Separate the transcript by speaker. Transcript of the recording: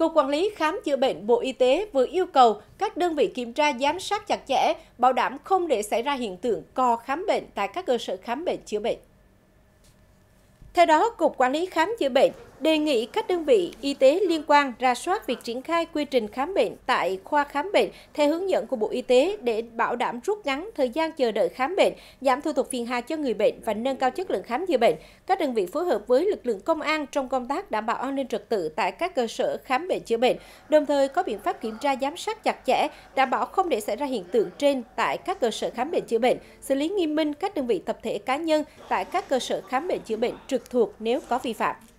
Speaker 1: Cục Quản lý Khám chữa bệnh Bộ Y tế vừa yêu cầu các đơn vị kiểm tra giám sát chặt chẽ, bảo đảm không để xảy ra hiện tượng co khám bệnh tại các cơ sở khám bệnh chữa bệnh. Theo đó, Cục Quản lý Khám chữa bệnh đề nghị các đơn vị y tế liên quan ra soát việc triển khai quy trình khám bệnh tại khoa khám bệnh theo hướng dẫn của Bộ Y tế để bảo đảm rút ngắn thời gian chờ đợi khám bệnh, giảm thủ tục phiền hà cho người bệnh và nâng cao chất lượng khám chữa bệnh. Các đơn vị phối hợp với lực lượng công an trong công tác đảm bảo an ninh trật tự tại các cơ sở khám bệnh chữa bệnh, đồng thời có biện pháp kiểm tra giám sát chặt chẽ, đảm bảo không để xảy ra hiện tượng trên tại các cơ sở khám bệnh chữa bệnh, xử lý nghiêm minh các đơn vị tập thể cá nhân tại các cơ sở khám bệnh chữa bệnh trực thuộc nếu có vi phạm.